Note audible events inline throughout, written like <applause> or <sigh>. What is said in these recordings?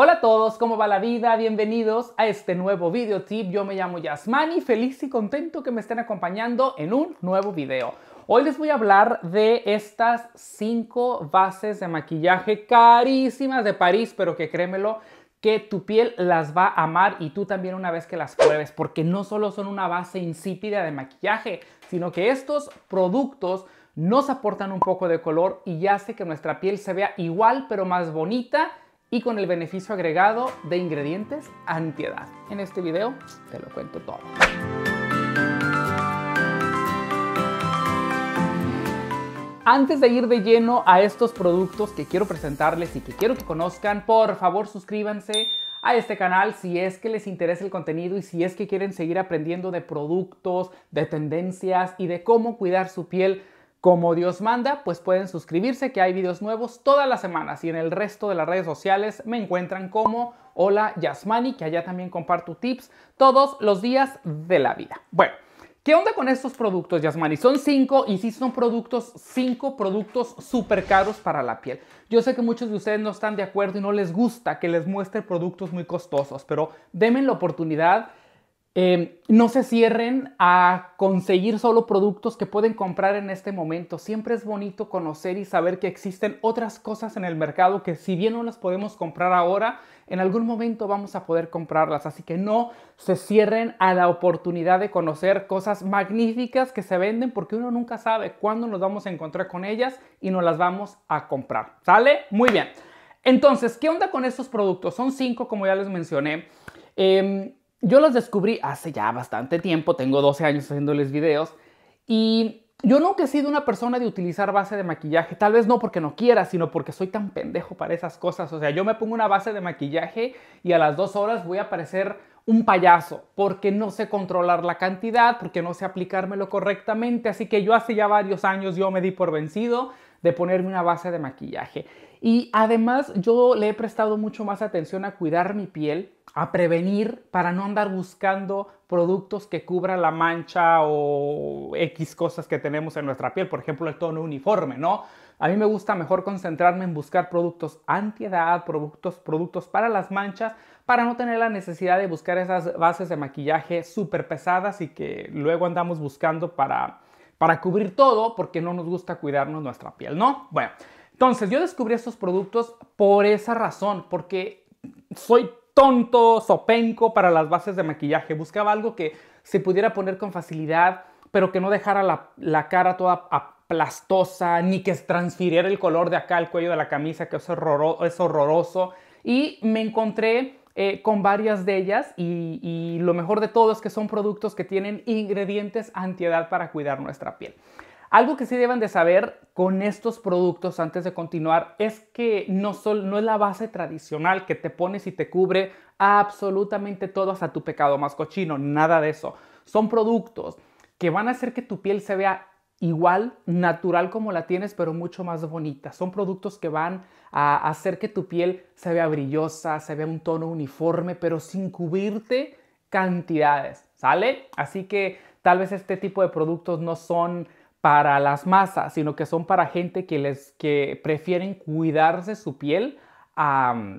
Hola a todos, ¿cómo va la vida? Bienvenidos a este nuevo video tip. Yo me llamo Yasmani, feliz y contento que me estén acompañando en un nuevo video. Hoy les voy a hablar de estas 5 bases de maquillaje carísimas de París, pero que créemelo, que tu piel las va a amar y tú también una vez que las pruebes, porque no solo son una base insípida de maquillaje, sino que estos productos nos aportan un poco de color y hace que nuestra piel se vea igual pero más bonita y con el beneficio agregado de ingredientes antiedad. En este video te lo cuento todo. Antes de ir de lleno a estos productos que quiero presentarles y que quiero que conozcan, por favor suscríbanse a este canal si es que les interesa el contenido y si es que quieren seguir aprendiendo de productos, de tendencias y de cómo cuidar su piel como Dios manda, pues pueden suscribirse que hay videos nuevos todas las semanas y en el resto de las redes sociales me encuentran como Hola Yasmani, que allá también comparto tips todos los días de la vida. Bueno, ¿qué onda con estos productos, Yasmani? Son cinco y sí son productos, cinco productos súper caros para la piel. Yo sé que muchos de ustedes no están de acuerdo y no les gusta que les muestre productos muy costosos, pero denme la oportunidad Em, no se cierren a conseguir solo productos que pueden comprar en este momento. Siempre es bonito conocer y saber que existen otras cosas en el mercado que si bien no las podemos comprar ahora, en algún momento vamos a poder comprarlas. Así que no se cierren a la oportunidad de conocer cosas magníficas que se venden porque uno nunca sabe cuándo nos vamos a encontrar con ellas y nos las vamos a comprar. ¿Sale? Muy bien. Entonces, ¿qué onda con estos productos? Son cinco, como ya les mencioné. Em, yo las descubrí hace ya bastante tiempo, tengo 12 años haciéndoles videos y yo nunca he sido una persona de utilizar base de maquillaje, tal vez no porque no quiera, sino porque soy tan pendejo para esas cosas. O sea, yo me pongo una base de maquillaje y a las dos horas voy a parecer un payaso, porque no sé controlar la cantidad, porque no sé aplicármelo correctamente. Así que yo hace ya varios años yo me di por vencido de ponerme una base de maquillaje. Y además yo le he prestado mucho más atención a cuidar mi piel a prevenir para no andar buscando productos que cubran la mancha o X cosas que tenemos en nuestra piel, por ejemplo el tono uniforme, ¿no? A mí me gusta mejor concentrarme en buscar productos anti productos, productos para las manchas, para no tener la necesidad de buscar esas bases de maquillaje súper pesadas y que luego andamos buscando para, para cubrir todo porque no nos gusta cuidarnos nuestra piel, ¿no? Bueno, entonces yo descubrí estos productos por esa razón, porque soy tonto, sopenco para las bases de maquillaje. Buscaba algo que se pudiera poner con facilidad, pero que no dejara la, cara toda aplastosa, ni que transfiriera el color de acá al cuello de la camisa, que es, horroroso. Y me encontré eh, con varias de ellas y, y, lo mejor de todo es que son productos que tienen ingredientes antiedad para cuidar nuestra piel. Algo que sí deben de saber con estos productos antes de continuar es que no, no es la base tradicional que te pones y te cubre absolutamente todo hasta tu pecado más cochino, nada de eso. Son productos que van a hacer que tu piel se vea igual natural como la tienes, pero mucho más bonita. Son productos que van a hacer que tu piel se vea brillosa, se vea un tono uniforme, pero sin cubrirte cantidades, ¿sale? Así que tal vez este tipo de productos no son para las masas, sino que son para gente que, les, que prefieren cuidarse su piel a,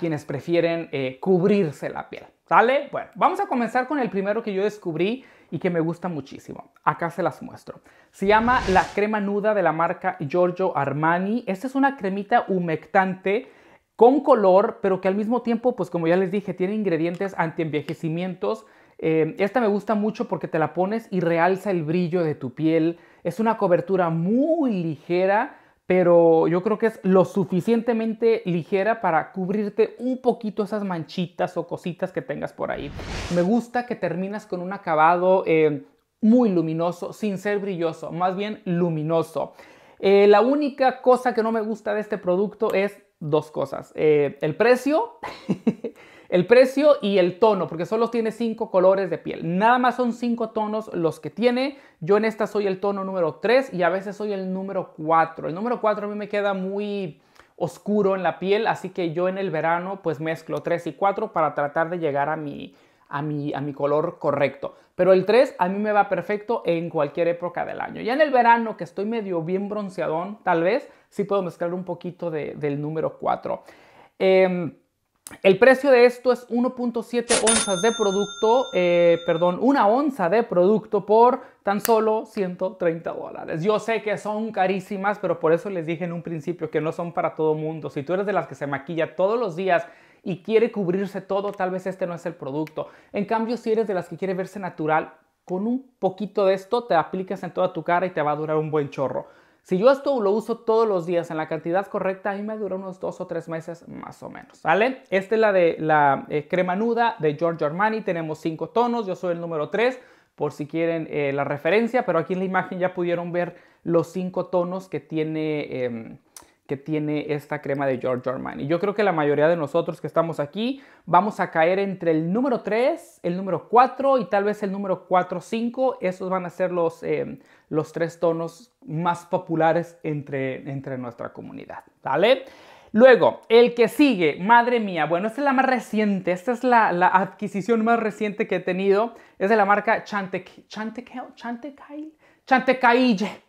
quienes prefieren eh, cubrirse la piel. ¿Sale? Bueno, vamos a comenzar con el primero que yo descubrí y que me gusta muchísimo. Acá se las muestro. Se llama la crema nuda de la marca Giorgio Armani. Esta es una cremita humectante con color, pero que al mismo tiempo, pues como ya les dije, tiene ingredientes anti envejecimientos eh, esta me gusta mucho porque te la pones y realza el brillo de tu piel. Es una cobertura muy ligera, pero yo creo que es lo suficientemente ligera para cubrirte un poquito esas manchitas o cositas que tengas por ahí. Me gusta que terminas con un acabado eh, muy luminoso, sin ser brilloso, más bien luminoso. Eh, la única cosa que no me gusta de este producto es dos cosas. el precio <laughs> El precio y el tono, porque solo tiene cinco colores de piel. Nada más son cinco tonos los que tiene. Yo en esta soy el tono número 3 y a veces soy el número 4. El número 4 a mí me queda muy oscuro en la piel, así que yo en el verano pues mezclo 3 y 4 para tratar de llegar a mi, a mi, a mi color correcto. Pero el 3 a mí me va perfecto en cualquier época del año. Ya en el verano, que estoy medio bien bronceadón, tal vez, sí puedo mezclar un poquito del número 4. Eh, em, el precio de esto es 1.7 onzas de producto, eh, perdón, una onza de producto por tan solo 130 dólares. Yo sé que son carísimas, pero por eso les dije en un principio que no son para todo mundo. Si tú eres de las que se maquilla todos los días y quiere cubrirse todo, tal vez este no es el producto. En cambio, si eres de las que quiere verse natural, con un poquito de esto te aplicas en toda tu cara y te va a durar un buen chorro. Si yo esto lo uso todos los días en la cantidad correcta, a mí me dura unos dos o tres meses más o menos, ¿vale? Esta es la de la eh, crema nuda de George Armani, tenemos cinco tonos, yo soy el número tres, por si quieren eh, la referencia, pero aquí en la imagen ya pudieron ver los cinco tonos que tiene em, que tiene esta crema de George Armani. Yo creo que la mayoría de nosotros que estamos aquí vamos a caer entre el número 3, el número 4 y tal vez el número 4 5. Esos van a ser los, eh, los tres tonos más populares entre, entre nuestra comunidad. ¿Vale? Luego, el que sigue, madre mía, bueno, esta es la más reciente, esta es la, adquisición más reciente que he tenido, es de la marca Chantecaille,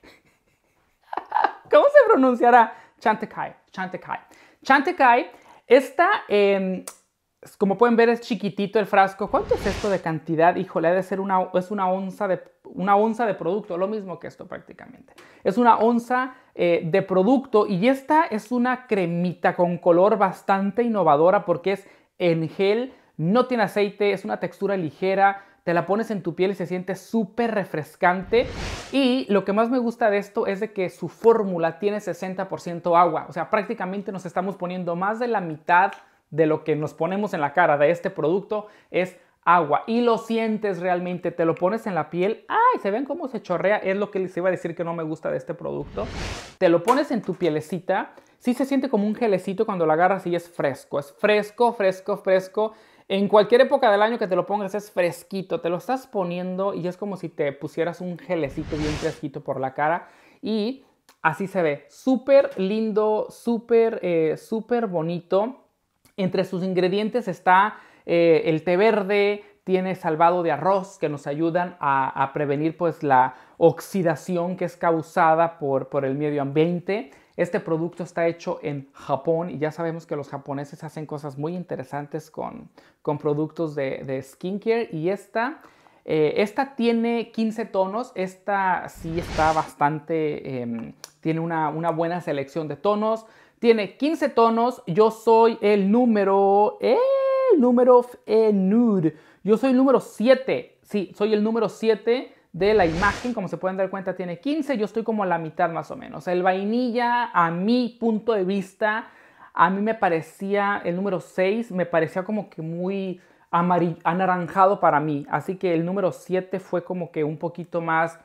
<laughs> ¿cómo se pronunciará? Chantecaille, Chantecaille. Chantecaille, esta, em, como pueden ver, es chiquitito el frasco. ¿Cuánto es esto de cantidad? Híjole, de ser una, es una onza, de, una onza de producto, lo mismo que esto prácticamente. Es una onza eh, de producto y esta es una cremita con color bastante innovadora porque es en gel, no tiene aceite, es una textura ligera, te la pones en tu piel y se siente súper refrescante. Y lo que más me gusta de esto es de que su fórmula tiene 60% agua, o sea, prácticamente nos estamos poniendo más de la mitad de lo que nos ponemos en la cara de este producto es agua y lo sientes realmente, te lo pones en la piel, ay, se ven cómo se chorrea, es lo que les iba a decir que no me gusta de este producto. Te lo pones en tu pielecita, sí se siente como un gelecito cuando lo agarras y es fresco, es fresco, fresco, fresco. En cualquier época del año que te lo pongas es fresquito, te lo estás poniendo y es como si te pusieras un gelecito bien fresquito por la cara y así se ve, súper lindo, súper, eh, súper bonito. Entre sus ingredientes está eh, el té verde, tiene salvado de arroz que nos ayudan a, prevenir pues la oxidación que es causada por, por el medio ambiente. Este producto está hecho en Japón y ya sabemos que los japoneses hacen cosas muy interesantes con, con productos de, skincare y esta... Eh, esta tiene 15 tonos, esta sí está bastante, em, tiene una, buena selección de tonos. Tiene 15 tonos, yo soy el número, el número nude, yo soy el número 7, sí, soy el número 7 de la imagen. Como se pueden dar cuenta, tiene 15. Yo estoy como a la mitad más o menos. El vainilla, a mi punto de vista, a mí me parecía, el número 6, me parecía como que muy anaranjado para mí. Así que el número 7 fue como que un poquito más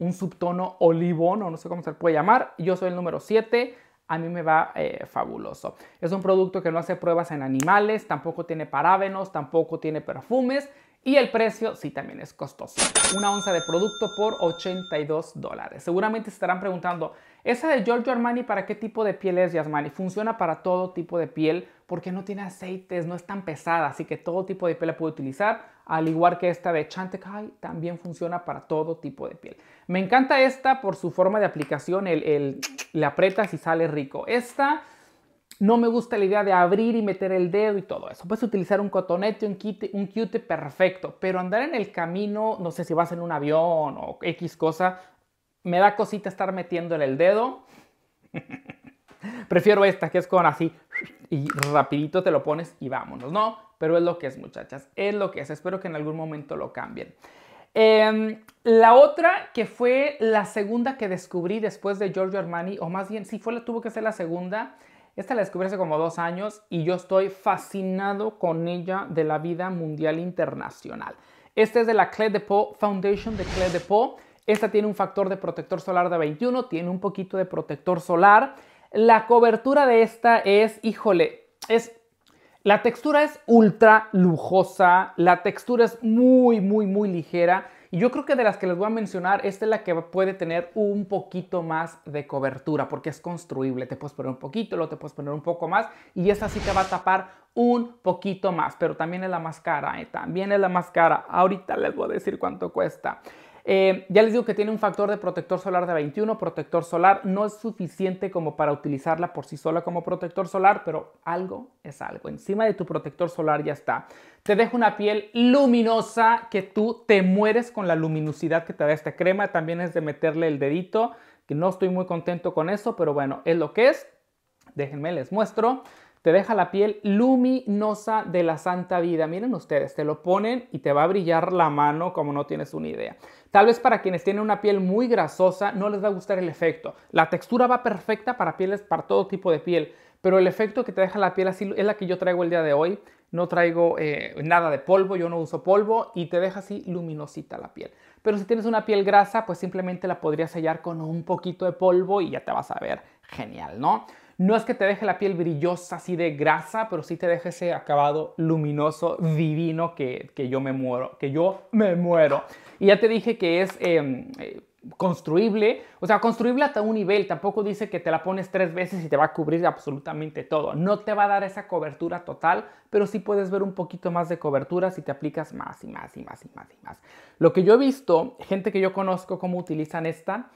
un subtono olivón, o no sé cómo se puede llamar. Yo soy el número 7. A mí me va eh, fabuloso. Es un producto que no hace pruebas en animales, tampoco tiene parávenos, tampoco tiene perfumes, y el precio sí también es costoso. Una onza de producto por 82 dólares. Seguramente estarán preguntando, ¿esa de Giorgio Armani para qué tipo de piel es Yasmani? Funciona para todo tipo de piel porque no tiene aceites, no es tan pesada, así que todo tipo de piel la puede utilizar. Al igual que esta de Chantecaille, también funciona para todo tipo de piel. Me encanta esta por su forma de aplicación, La el, aprietas y sale rico. Esta no me gusta la idea de abrir y meter el dedo y todo eso. Puedes utilizar un cotonete, un quite, un cute perfecto, pero andar en el camino, no sé si vas en un avión o X cosa, me da cosita estar en el dedo. <laughs> Prefiero esta que es con así y rapidito te lo pones y vámonos, ¿no? Pero es lo que es, muchachas, es lo que es. Espero que en algún momento lo cambien. Em, la otra, que fue la segunda que descubrí después de Giorgio Armani, o más bien, si fue la tuvo que ser la segunda, esta la descubrí hace como dos años y yo estoy fascinado con ella de la vida mundial internacional. Esta es de la Clé de Po Foundation de Clé de Po Esta tiene un factor de protector solar de 21, tiene un poquito de protector solar. La cobertura de esta es, híjole, es la textura es ultra lujosa, la textura es muy, muy, muy ligera. Y yo creo que de las que les voy a mencionar, esta es la que puede tener un poquito más de cobertura porque es construible. Te puedes poner un poquito, lo te puedes poner un poco más y esta sí te va a tapar un poquito más, pero también es la más cara, ¿eh? también es la más cara. Ahorita les voy a decir cuánto cuesta. Eh, ya les digo que tiene un factor de protector solar de 21, protector solar no es suficiente como para utilizarla por sí sola como protector solar, pero algo es algo. Encima de tu protector solar ya está. Te deja una piel luminosa que tú te mueres con la luminosidad que te da esta crema. También es de meterle el dedito, que no estoy muy contento con eso, pero bueno, es lo que es. Déjenme les muestro te deja la piel luminosa de la santa vida. Miren ustedes, te lo ponen y te va a brillar la mano como no tienes una idea. Tal vez para quienes tienen una piel muy grasosa no les va a gustar el efecto. La textura va perfecta para pieles, para todo tipo de piel, pero el efecto que te deja la piel así es la que yo traigo el día de hoy. No traigo eh, nada de polvo, yo no uso polvo y te deja así luminosita la piel. Pero si tienes una piel grasa, pues simplemente la podrías sellar con un poquito de polvo y ya te vas a ver genial, ¿no? No es que te deje la piel brillosa así de grasa, pero sí te deje ese acabado luminoso, divino que, yo me muero, que yo me muero. Y ya te dije que es... Em, eh, construible, o sea, construible hasta un nivel, tampoco dice que te la pones tres veces y te va a cubrir absolutamente todo, no te va a dar esa cobertura total, pero sí puedes ver un poquito más de cobertura si te aplicas más y más y más y más y más. Lo que yo he visto, gente que yo conozco cómo utilizan esta,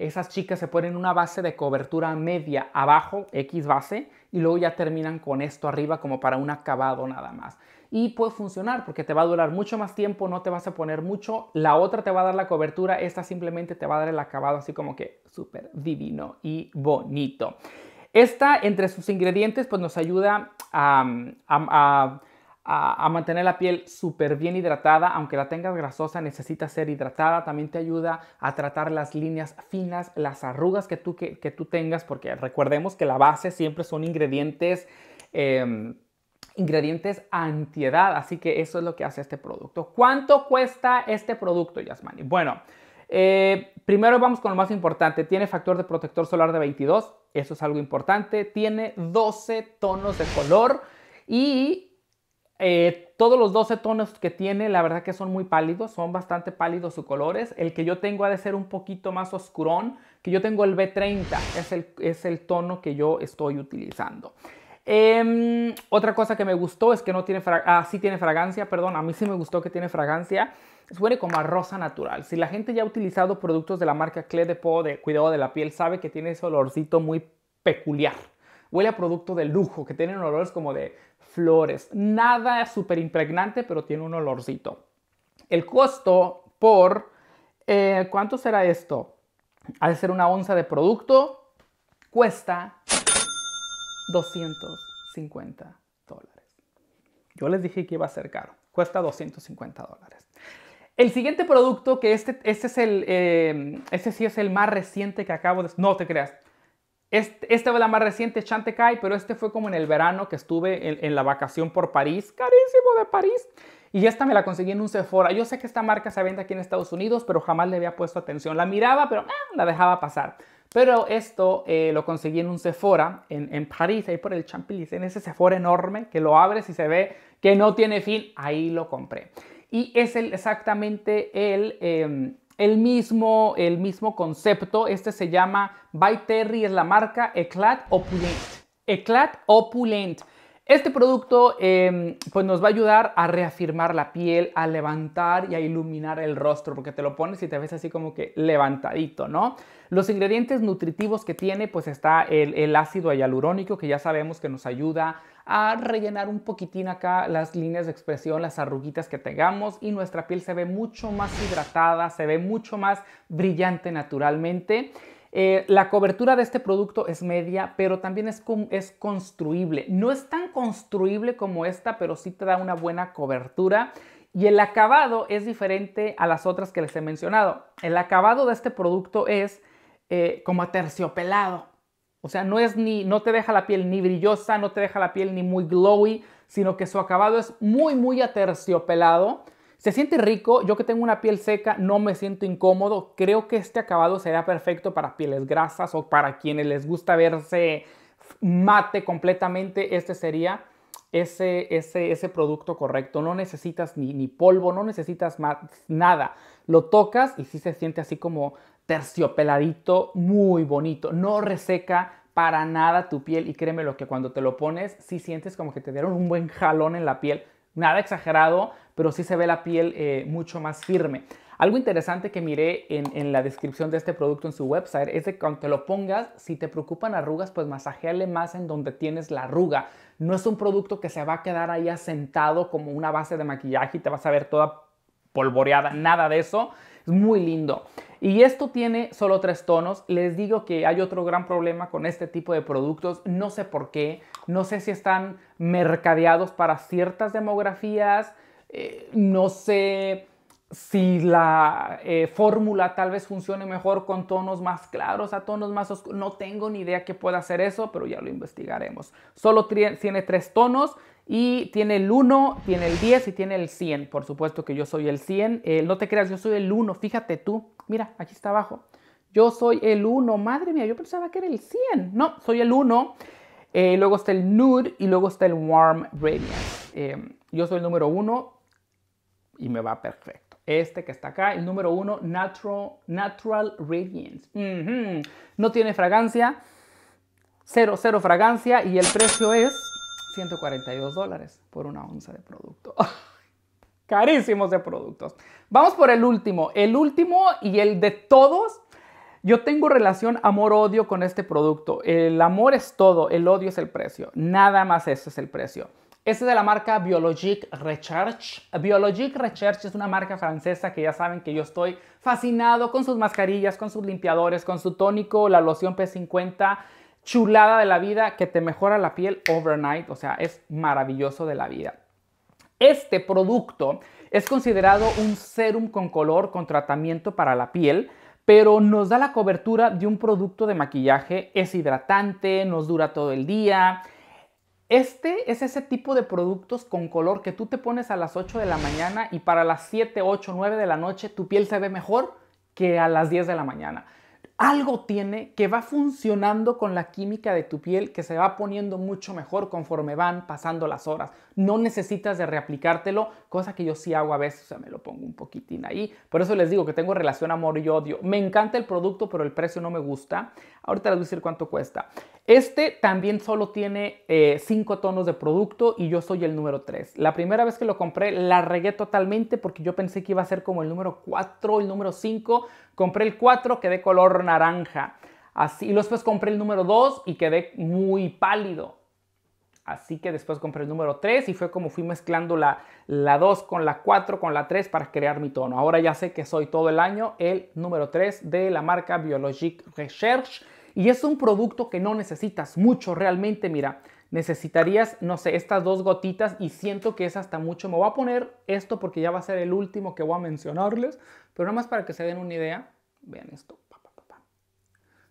esas chicas se ponen una base de cobertura media abajo, X base, y luego ya terminan con esto arriba como para un acabado nada más. Y puede funcionar porque te va a durar mucho más tiempo, no te vas a poner mucho, la otra te va a dar la cobertura, esta simplemente te va a dar el acabado así como que súper divino y bonito. Esta entre sus ingredientes pues nos ayuda a, a a, mantener la piel súper bien hidratada, aunque la tengas grasosa, necesita ser hidratada. También te ayuda a tratar las líneas finas, las arrugas que tú, que, tú tengas, porque recordemos que la base siempre son ingredientes... ingredientes em, ingredientes antiedad, así que eso es lo que hace este producto. ¿Cuánto cuesta este producto, Yasmani? Bueno, eh, primero vamos con lo más importante. Tiene factor de protector solar de 22, eso es algo importante. Tiene 12 tonos de color y eh, todos los 12 tonos que tiene, la verdad que son muy pálidos, son bastante pálidos sus colores. El que yo tengo ha de ser un poquito más oscurón, que yo tengo el B30, es el, es el tono que yo estoy utilizando. Em, otra cosa que me gustó es que no tiene, ah, sí tiene fragancia, perdón, a mí sí me gustó que tiene fragancia. Huele como a rosa natural. Si la gente ya ha utilizado productos de la marca Clé de Po de cuidado de la piel, sabe que tiene ese olorcito muy peculiar. Huele a producto de lujo, que tienen olores como de flores. Nada súper impregnante, pero tiene un olorcito. El costo por... Eh, ¿Cuánto será esto? Al ser una onza de producto, cuesta 250 dólares. Yo les dije que iba a ser caro. Cuesta 250 dólares. El siguiente producto, que este, este es el, eh, este sí es el más reciente que acabo de... No te creas, esta es este la más reciente, Chantecaille, pero este fue como en el verano que estuve en, la vacación por París, carísimo de París. Y esta me la conseguí en un Sephora. Yo sé que esta marca se vende aquí en Estados Unidos, pero jamás le había puesto atención. La miraba, pero eh, la dejaba pasar. Pero esto eh, lo conseguí en un Sephora en, París, ahí por el champs en ese Sephora enorme que lo abres y se ve que no tiene fin. Ahí lo compré. Y es el, exactamente el, em, el mismo, el mismo concepto. Este se llama By Terry, es la marca Eclat Opulent. Eclat Opulent. Este producto em, pues nos va a ayudar a reafirmar la piel, a levantar y a iluminar el rostro, porque te lo pones y te ves así como que levantadito, ¿no? Los ingredientes nutritivos que tiene pues está el, el ácido hialurónico, que ya sabemos que nos ayuda a rellenar un poquitín acá las líneas de expresión, las arruguitas que tengamos y nuestra piel se ve mucho más hidratada, se ve mucho más brillante naturalmente. Eh, la cobertura de este producto es media, pero también es, es construible. No es tan construible como esta, pero sí te da una buena cobertura. Y el acabado es diferente a las otras que les he mencionado. El acabado de este producto es eh, como aterciopelado. O sea, no, es no te deja la piel ni brillosa, no te deja la piel ni muy glowy, sino que su acabado es muy, muy aterciopelado. Se siente rico, yo que tengo una piel seca no me siento incómodo, creo que este acabado será perfecto para pieles grasas o para quienes les gusta verse mate completamente, este sería ese, ese, ese producto correcto. No necesitas ni, ni polvo, no necesitas nada. Lo tocas y sí se siente así como terciopeladito, muy bonito. No reseca para nada tu piel y créeme lo que cuando te lo pones sí sientes como que te dieron un buen jalón en la piel Nada exagerado, pero sí se ve la piel eh, mucho más firme. Algo interesante que miré en, la descripción de este producto en su website es que aunque lo pongas, si te preocupan arrugas, pues masajeale más en donde tienes la arruga. No es un producto que se va a quedar ahí asentado como una base de maquillaje y te vas a ver toda polvoreada, nada de eso. Es muy lindo. Y esto tiene solo tres tonos. Les digo que hay otro gran problema con este tipo de productos. No sé por qué. No sé si están mercadeados para ciertas demografías. Eh, no sé si la eh, fórmula tal vez funcione mejor con tonos más claros a tonos más oscuros. No tengo ni idea que pueda hacer eso, pero ya lo investigaremos. Solo tiene tres tonos y tiene el 1, tiene el 10 y tiene el 100. Por supuesto que yo soy el 100. Eh, no te creas, yo soy el 1. Fíjate tú. Mira, aquí está abajo. Yo soy el 1. Madre mía, yo pensaba que era el 100. No, soy el 1. Eh, luego está el Nude y luego está el Warm Radiance. Eh, yo soy el número 1 y me va perfecto. Este que está acá, el número 1, Natural, Natural Radiance. No tiene fragancia. Cero, cero fragancia y el precio es 142 dólares por una onza de producto. <laughs> Carísimos de productos. Vamos por el último. El último y el de todos. Yo tengo relación amor-odio con este producto. El amor es todo, el odio es el precio. Nada más eso es el precio. Este es de la marca Biologique Recherche. Biologique Recherche es una marca francesa que ya saben que yo estoy fascinado con sus mascarillas, con sus limpiadores, con su tónico, la loción P50 chulada de la vida que te mejora la piel overnight, o sea, es maravilloso de la vida. Este producto es considerado un serum con color con tratamiento para la piel, pero nos da la cobertura de un producto de maquillaje, es hidratante, nos dura todo el día. Este es ese tipo de productos con color que tú te pones a las 8 de la mañana y para las 7, 8, 9 de la noche tu piel se ve mejor que a las 10 de la mañana algo tiene que va funcionando con la química de tu piel que se va poniendo mucho mejor conforme van pasando las horas. No necesitas de reaplicártelo, cosa que yo sí hago a veces, o sea, me lo pongo un poquitín ahí. Por eso les digo que tengo relación amor y odio. Me encanta el producto, pero el precio no me gusta. Ahorita les voy a decir cuánto cuesta. Este también solo tiene 5 eh, tonos de producto y yo soy el número 3. La primera vez que lo compré la regué totalmente porque yo pensé que iba a ser como el número 4, el número 5. Compré el 4, quedé color naranja. Así, y después compré el número 2 y quedé muy pálido. Así que después compré el número 3 y fue como fui mezclando la, la 2 con la 4 con la 3 para crear mi tono. Ahora ya sé que soy todo el año el número 3 de la marca Biologic Recherche. Y es un producto que no necesitas mucho realmente, mira. Necesitarías, no sé, estas dos gotitas y siento que es hasta mucho. Me voy a poner esto porque ya va a ser el último que voy a mencionarles, pero nada más para que se den una idea. Vean esto.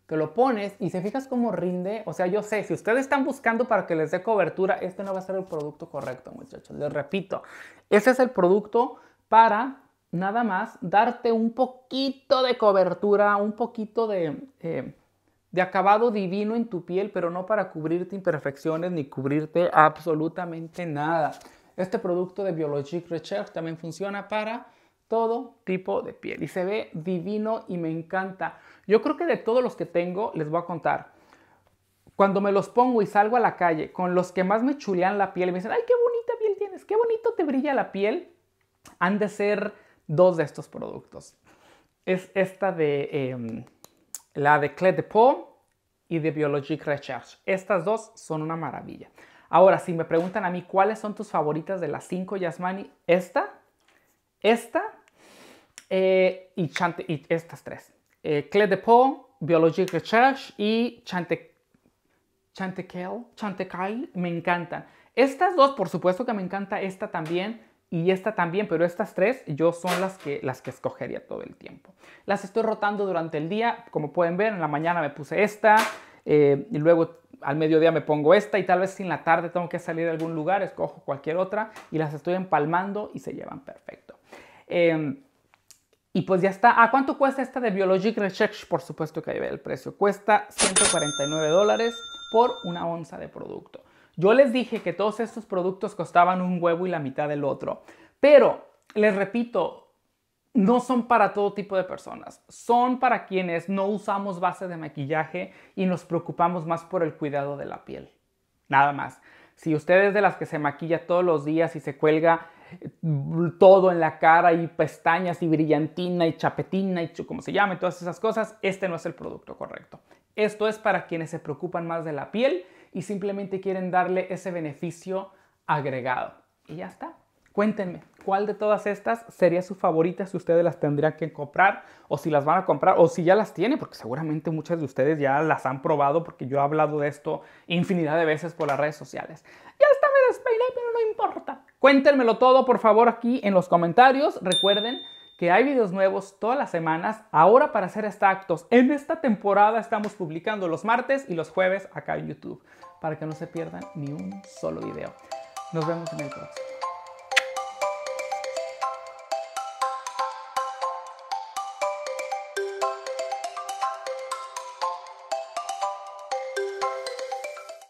Te lo pones y se fijas cómo rinde. O sea, yo sé, si ustedes están buscando para que les dé cobertura, este no va a ser el producto correcto, muchachos. Les repito, ese es el producto para nada más darte un poquito de cobertura, un poquito de... Eh, de acabado divino en tu piel, pero no para cubrirte imperfecciones ni cubrirte absolutamente nada. Este producto de Biologic Research también funciona para todo tipo de piel y se ve divino y me encanta. Yo creo que de todos los que tengo, les voy a contar. Cuando me los pongo y salgo a la calle, con los que más me chulean la piel, y me dicen, ay, qué bonita piel tienes, qué bonito te brilla la piel, han de ser dos de estos productos. Es esta de... Em, la de Clé de Poe y de Biologique Recherche. Estas dos son una maravilla. Ahora, si me preguntan a mí cuáles son tus favoritas de las cinco, Yasmani, esta, esta eh, y, Chante, y estas tres. Eh, Clé de Pau, Biologique Recherche y Chante, Chantequel, Chantecaille, me encantan. Estas dos, por supuesto que me encanta esta también, y esta también, pero estas tres yo son las que, las que escogería todo el tiempo. Las estoy rotando durante el día, como pueden ver, en la mañana me puse esta, eh, y luego al mediodía me pongo esta y tal vez en la tarde tengo que salir a algún lugar, escojo cualquier otra y las estoy empalmando y se llevan perfecto. Em, y pues ya está. ¿A ah, cuánto cuesta esta de Biologic Research? Por supuesto que ahí ve el precio. Cuesta 149 dólares por una onza de producto. Yo les dije que todos estos productos costaban un huevo y la mitad del otro. Pero, les repito, no son para todo tipo de personas. Son para quienes no usamos base de maquillaje y nos preocupamos más por el cuidado de la piel. Nada más. Si usted es de las que se maquilla todos los días y se cuelga mm, todo en la cara y pestañas y brillantina y chapetina y como se llame, todas esas cosas, este no es el producto correcto. Esto es para quienes se preocupan más de la piel y simplemente quieren darle ese beneficio agregado. Y ya está. Cuéntenme, ¿cuál de todas estas sería su favorita si ustedes las tendrían que comprar o si las van a comprar o si ya las tienen? Porque seguramente muchas de ustedes ya las han probado porque yo he hablado de esto infinidad de veces por las redes sociales. Ya está, me despeiné, pero no importa. Cuéntenmelo todo, por favor, aquí en los comentarios. Recuerden que hay videos nuevos todas las semanas. Ahora para hacer extractos. en esta temporada estamos publicando los martes y los jueves acá en YouTube para que no se pierdan ni un solo video. Nos vemos en el próximo.